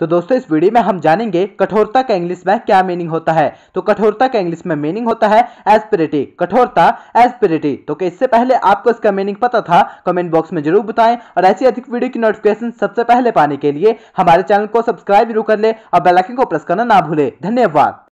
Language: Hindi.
तो दोस्तों इस वीडियो में हम जानेंगे कठोरता का इंग्लिश में क्या मीनिंग होता है तो कठोरता का इंग्लिश में मीनिंग होता है एस्पिरिटी कठोरता एस्पिरिटी तो इससे पहले आपको इसका मीनिंग पता था कमेंट बॉक्स में जरूर बताएं और ऐसी अधिक वीडियो की नोटिफिकेशन सबसे पहले पाने के लिए हमारे चैनल को सब्सक्राइब जरूर कर ले और बेलाइकन को प्रेस करना ना भूले धन्यवाद